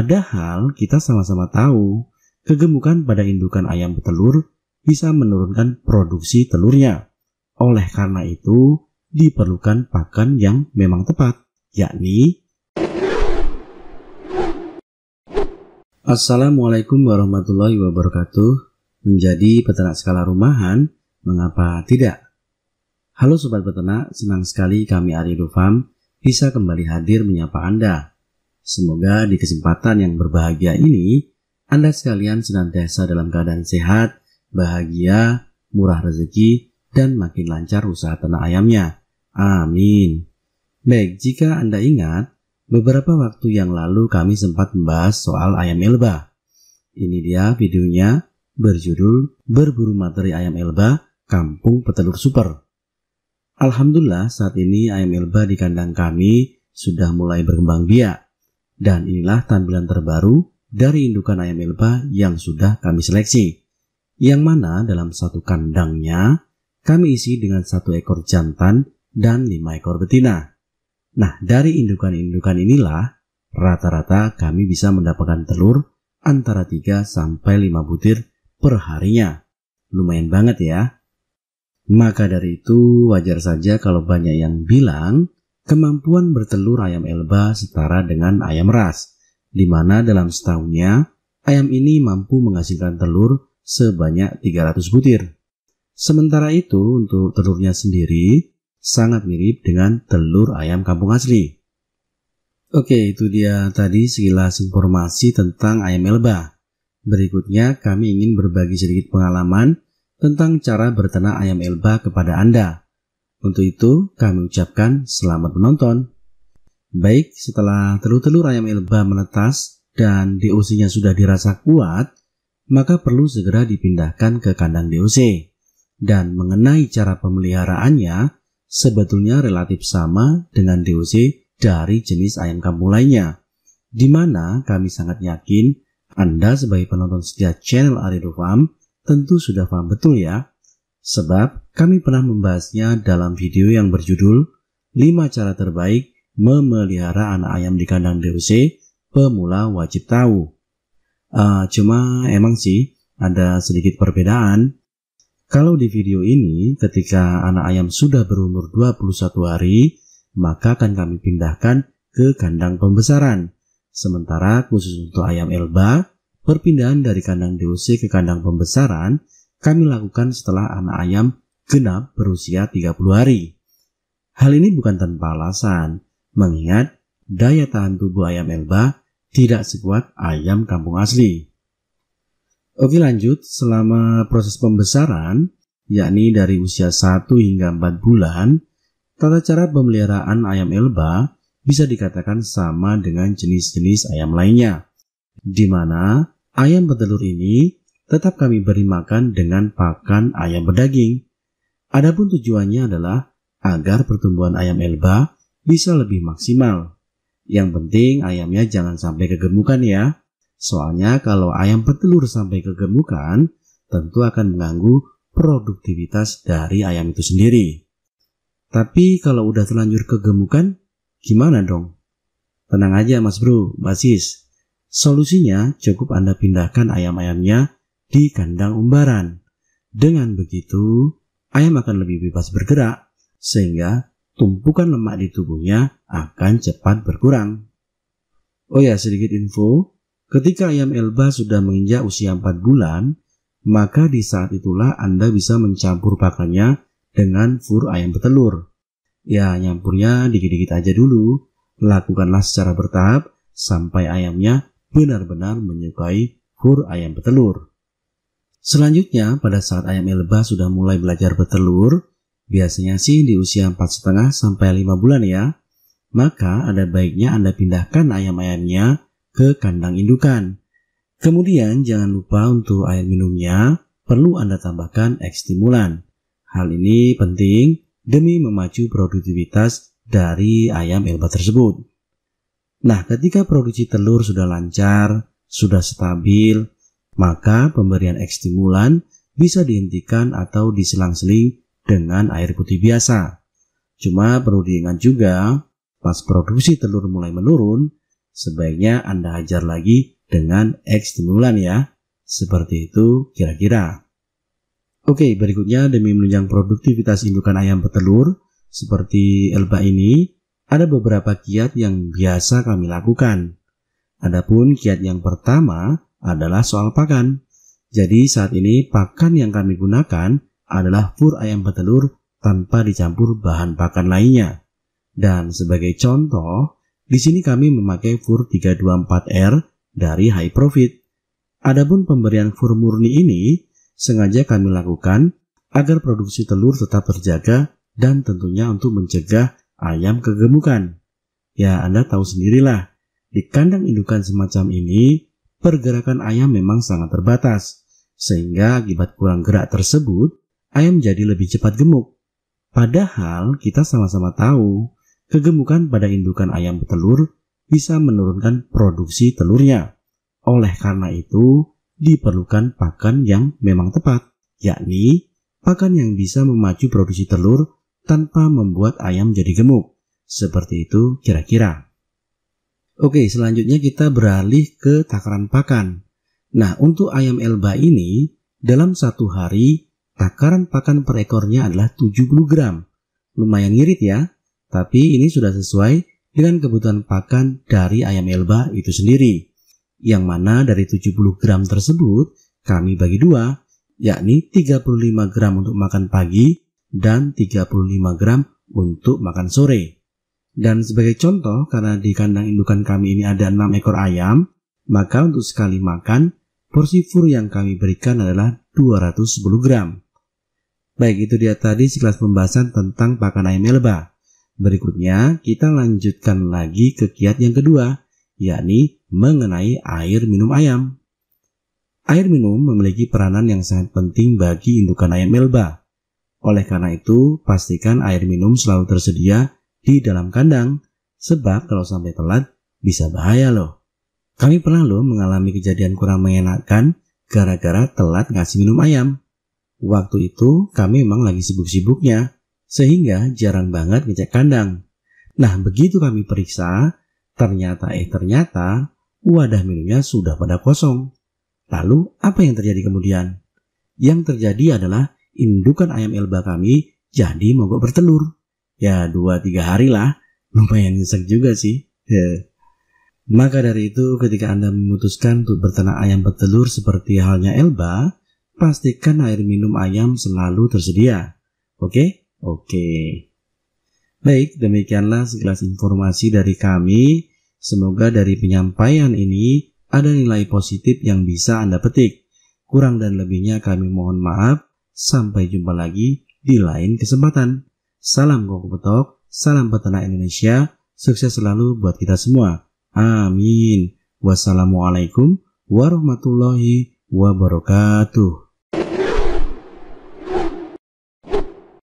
Padahal kita sama-sama tahu kegemukan pada indukan ayam petelur bisa menurunkan produksi telurnya. Oleh karena itu, diperlukan pakan yang memang tepat, yakni Assalamualaikum warahmatullahi wabarakatuh. Menjadi peternak skala rumahan, mengapa tidak? Halo sobat peternak, senang sekali kami Ari Dufam bisa kembali hadir menyapa Anda Semoga di kesempatan yang berbahagia ini, Anda sekalian senantiasa dalam keadaan sehat, bahagia, murah rezeki, dan makin lancar usaha tanah ayamnya. Amin. Baik, jika Anda ingat, beberapa waktu yang lalu kami sempat membahas soal ayam elba. Ini dia videonya berjudul Berburu Materi Ayam Elba, Kampung Petelur Super. Alhamdulillah saat ini ayam elba di kandang kami sudah mulai berkembang biak. Dan inilah tampilan terbaru dari indukan ayam elba yang sudah kami seleksi. Yang mana dalam satu kandangnya kami isi dengan satu ekor jantan dan lima ekor betina. Nah, dari indukan-indukan inilah rata-rata kami bisa mendapatkan telur antara 3 sampai 5 butir per harinya. Lumayan banget ya. Maka dari itu wajar saja kalau banyak yang bilang Kemampuan bertelur ayam elba setara dengan ayam ras, di mana dalam setahunnya ayam ini mampu menghasilkan telur sebanyak 300 butir. Sementara itu, untuk telurnya sendiri sangat mirip dengan telur ayam kampung asli. Oke, itu dia tadi sekilas informasi tentang ayam elba. Berikutnya, kami ingin berbagi sedikit pengalaman tentang cara bertenak ayam elba kepada Anda. Untuk itu, kami ucapkan selamat menonton. Baik, setelah telur-telur ayam elba menetas dan DOC-nya sudah dirasa kuat, maka perlu segera dipindahkan ke kandang DOC. Dan mengenai cara pemeliharaannya, sebetulnya relatif sama dengan DOC dari jenis ayam kampung lainnya. Di mana kami sangat yakin Anda sebagai penonton setia channel Arido Farm tentu sudah paham betul ya Sebab kami pernah membahasnya dalam video yang berjudul 5 cara terbaik memelihara anak ayam di kandang DOC pemula wajib tahu. Uh, cuma emang sih ada sedikit perbedaan. Kalau di video ini ketika anak ayam sudah berumur 21 hari, maka akan kami pindahkan ke kandang pembesaran. Sementara khusus untuk ayam elba, perpindahan dari kandang DOC ke kandang pembesaran kami lakukan setelah anak ayam genap berusia 30 hari. Hal ini bukan tanpa alasan, mengingat daya tahan tubuh ayam elba tidak sekuat ayam kampung asli. Oke lanjut, selama proses pembesaran, yakni dari usia 1 hingga 4 bulan, tata cara pemeliharaan ayam elba bisa dikatakan sama dengan jenis-jenis ayam lainnya, di mana ayam petelur ini tetap kami beri makan dengan pakan ayam berdaging. Adapun tujuannya adalah agar pertumbuhan ayam elba bisa lebih maksimal. Yang penting ayamnya jangan sampai kegemukan ya. Soalnya kalau ayam petelur sampai kegemukan, tentu akan mengganggu produktivitas dari ayam itu sendiri. Tapi kalau udah terlanjur kegemukan, gimana dong? Tenang aja mas bro, basis. Solusinya cukup Anda pindahkan ayam-ayamnya di kandang umbaran. Dengan begitu, ayam akan lebih bebas bergerak sehingga tumpukan lemak di tubuhnya akan cepat berkurang. Oh ya, sedikit info. Ketika ayam elba sudah menginjak usia 4 bulan, maka di saat itulah Anda bisa mencampur pakannya dengan fur ayam petelur. Ya, nyampurnya dikit-dikit aja dulu. Lakukanlah secara bertahap sampai ayamnya benar-benar menyukai fur ayam petelur. Selanjutnya, pada saat ayam elba sudah mulai belajar bertelur, biasanya sih di usia setengah sampai 5 bulan ya, maka ada baiknya Anda pindahkan ayam-ayamnya ke kandang indukan. Kemudian jangan lupa untuk air minumnya perlu Anda tambahkan ekstimulan. Hal ini penting demi memacu produktivitas dari ayam elba tersebut. Nah, ketika produksi telur sudah lancar, sudah stabil, maka pemberian ekstimulan bisa dihentikan atau diselang-seling dengan air putih biasa. Cuma perlu diingat juga, pas produksi telur mulai menurun, sebaiknya Anda hajar lagi dengan ekstimulan ya. Seperti itu kira-kira. Oke, berikutnya demi menunjang produktivitas indukan ayam petelur seperti elba ini, ada beberapa kiat yang biasa kami lakukan. Adapun kiat yang pertama adalah soal pakan. Jadi saat ini pakan yang kami gunakan adalah pur ayam petelur tanpa dicampur bahan pakan lainnya. Dan sebagai contoh, di sini kami memakai pur 324R dari High Profit. Adapun pemberian fur murni ini sengaja kami lakukan agar produksi telur tetap terjaga dan tentunya untuk mencegah ayam kegemukan. Ya, Anda tahu sendirilah, di kandang indukan semacam ini pergerakan ayam memang sangat terbatas, sehingga akibat kurang gerak tersebut, ayam jadi lebih cepat gemuk. Padahal kita sama-sama tahu, kegemukan pada indukan ayam petelur bisa menurunkan produksi telurnya. Oleh karena itu, diperlukan pakan yang memang tepat, yakni pakan yang bisa memacu produksi telur tanpa membuat ayam jadi gemuk. Seperti itu kira-kira. Oke, selanjutnya kita beralih ke takaran pakan. Nah, untuk ayam elba ini, dalam satu hari, takaran pakan per ekornya adalah 70 gram. Lumayan ngirit ya, tapi ini sudah sesuai dengan kebutuhan pakan dari ayam elba itu sendiri. Yang mana dari 70 gram tersebut, kami bagi dua, yakni 35 gram untuk makan pagi dan 35 gram untuk makan sore. Dan sebagai contoh, karena di kandang indukan kami ini ada 6 ekor ayam, maka untuk sekali makan, porsi fur yang kami berikan adalah 210 gram. Baik, itu dia tadi siklus pembahasan tentang pakan ayam melba. Berikutnya, kita lanjutkan lagi ke kiat yang kedua, yakni mengenai air minum ayam. Air minum memiliki peranan yang sangat penting bagi indukan ayam melba. Oleh karena itu, pastikan air minum selalu tersedia di dalam kandang, sebab kalau sampai telat bisa bahaya loh. Kami pernah loh mengalami kejadian kurang mengenakan gara-gara telat ngasih minum ayam. Waktu itu kami memang lagi sibuk-sibuknya, sehingga jarang banget ngecek kandang. Nah begitu kami periksa, ternyata eh ternyata wadah minumnya sudah pada kosong. Lalu apa yang terjadi kemudian? Yang terjadi adalah indukan ayam elba kami jadi mogok bertelur ya dua tiga hari lah lumayan nyesek juga sih yeah. maka dari itu ketika anda memutuskan untuk berternak ayam petelur seperti halnya Elba pastikan air minum ayam selalu tersedia oke oke baik demikianlah sekilas informasi dari kami semoga dari penyampaian ini ada nilai positif yang bisa anda petik kurang dan lebihnya kami mohon maaf Sampai jumpa lagi di lain kesempatan. Salam Koko Petok, salam peternak Indonesia, sukses selalu buat kita semua. Amin. Wassalamualaikum warahmatullahi wabarakatuh.